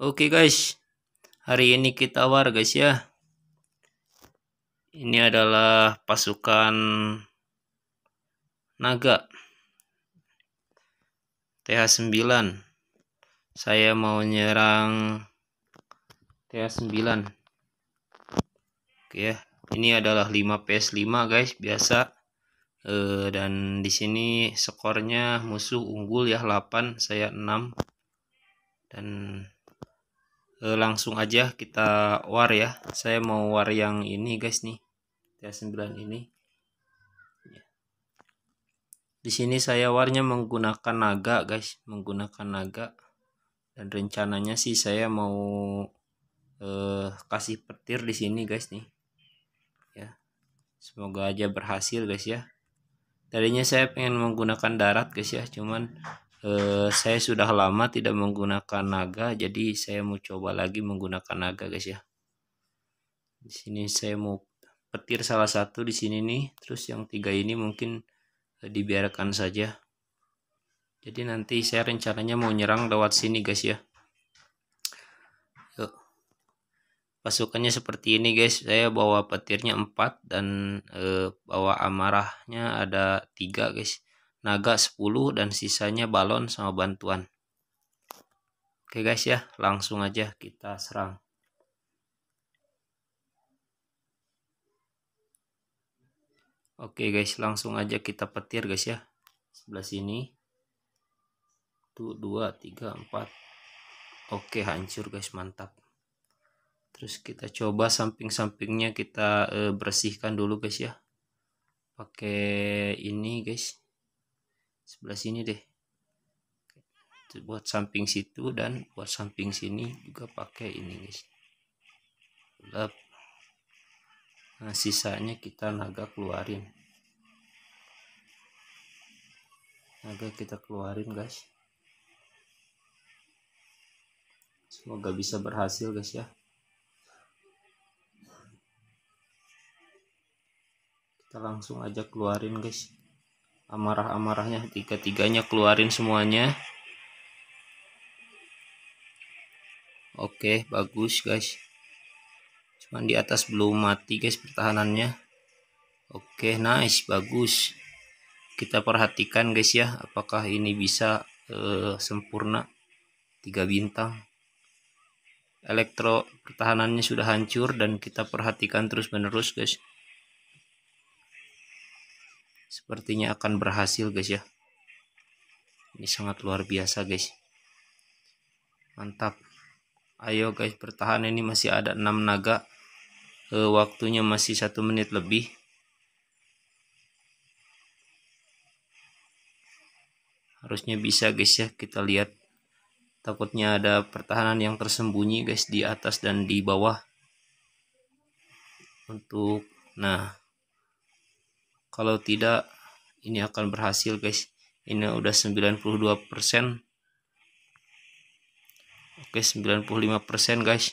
Oke okay guys, hari ini kita war guys ya. Ini adalah pasukan naga TH9. Saya mau nyerang TH9. Oke ya, ini adalah 5 PS5 guys biasa. E, dan di sini skornya musuh unggul ya 8, saya 6. Dan Eh, langsung aja kita war ya saya mau war yang ini guys nih T9 ini ya. di sini saya warnya menggunakan naga guys menggunakan naga dan rencananya sih saya mau eh, kasih petir di sini guys nih ya semoga aja berhasil guys ya tadinya saya pengen menggunakan darat guys ya cuman eh, saya sudah lama tidak menggunakan naga jadi saya mau coba lagi menggunakan naga guys ya di sini saya mau petir salah satu di sini nih terus yang tiga ini mungkin eh, dibiarkan saja jadi nanti saya rencananya mau nyerang lewat sini guys ya pasukannya seperti ini guys saya bawa petirnya empat dan eh, bawa amarahnya ada tiga guys naga 10 dan sisanya balon sama bantuan oke guys ya langsung aja kita serang oke guys langsung aja kita petir guys ya sebelah sini 1 2 3 4. oke hancur guys mantap terus kita coba samping-sampingnya kita eh, bersihkan dulu guys ya pakai ini guys sebelah sini deh buat samping situ dan buat samping sini juga pakai ini guys lap nah sisanya kita naga keluarin naga kita keluarin guys semoga bisa berhasil guys ya kita langsung aja keluarin guys amarah-amarahnya tiga-tiganya keluarin semuanya oke bagus guys cuman di atas belum mati guys pertahanannya oke nice bagus kita perhatikan guys ya apakah ini bisa uh, sempurna tiga bintang elektro pertahanannya sudah hancur dan kita perhatikan terus menerus guys sepertinya akan berhasil guys ya ini sangat luar biasa guys mantap ayo guys bertahan ini masih ada 6 naga e, waktunya masih satu menit lebih harusnya bisa guys ya kita lihat takutnya ada pertahanan yang tersembunyi guys di atas dan di bawah untuk nah kalau tidak ini akan berhasil guys ini udah 92% oke 95% guys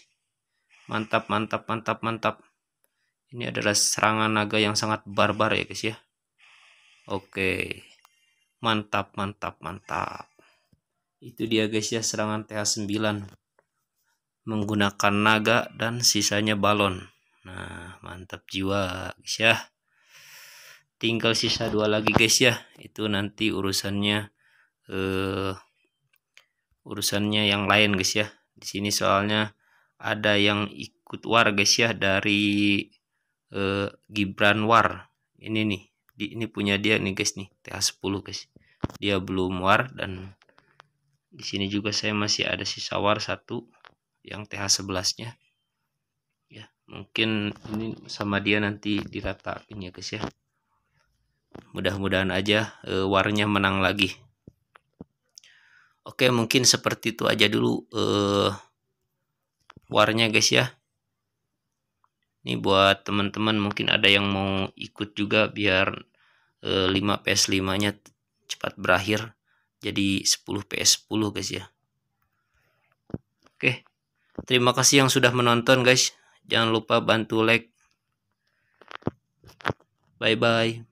mantap mantap mantap mantap ini adalah serangan naga yang sangat barbar ya guys ya oke mantap mantap mantap itu dia guys ya serangan TH9 menggunakan naga dan sisanya balon nah mantap jiwa guys ya tinggal sisa dua lagi guys ya itu nanti urusannya eh, urusannya yang lain guys ya di sini soalnya ada yang ikut war guys ya dari eh, Gibran War ini nih di, ini punya dia nih guys nih TH10 guys dia belum war dan di sini juga saya masih ada sisa war satu yang TH11 nya ya mungkin ini sama dia nanti diratakin ya guys ya mudah-mudahan aja e, eh, warnya menang lagi oke mungkin seperti itu aja dulu e, eh, warnya guys ya ini buat teman-teman mungkin ada yang mau ikut juga biar e, eh, 5 PS5 nya cepat berakhir jadi 10 PS10 guys ya oke terima kasih yang sudah menonton guys jangan lupa bantu like bye bye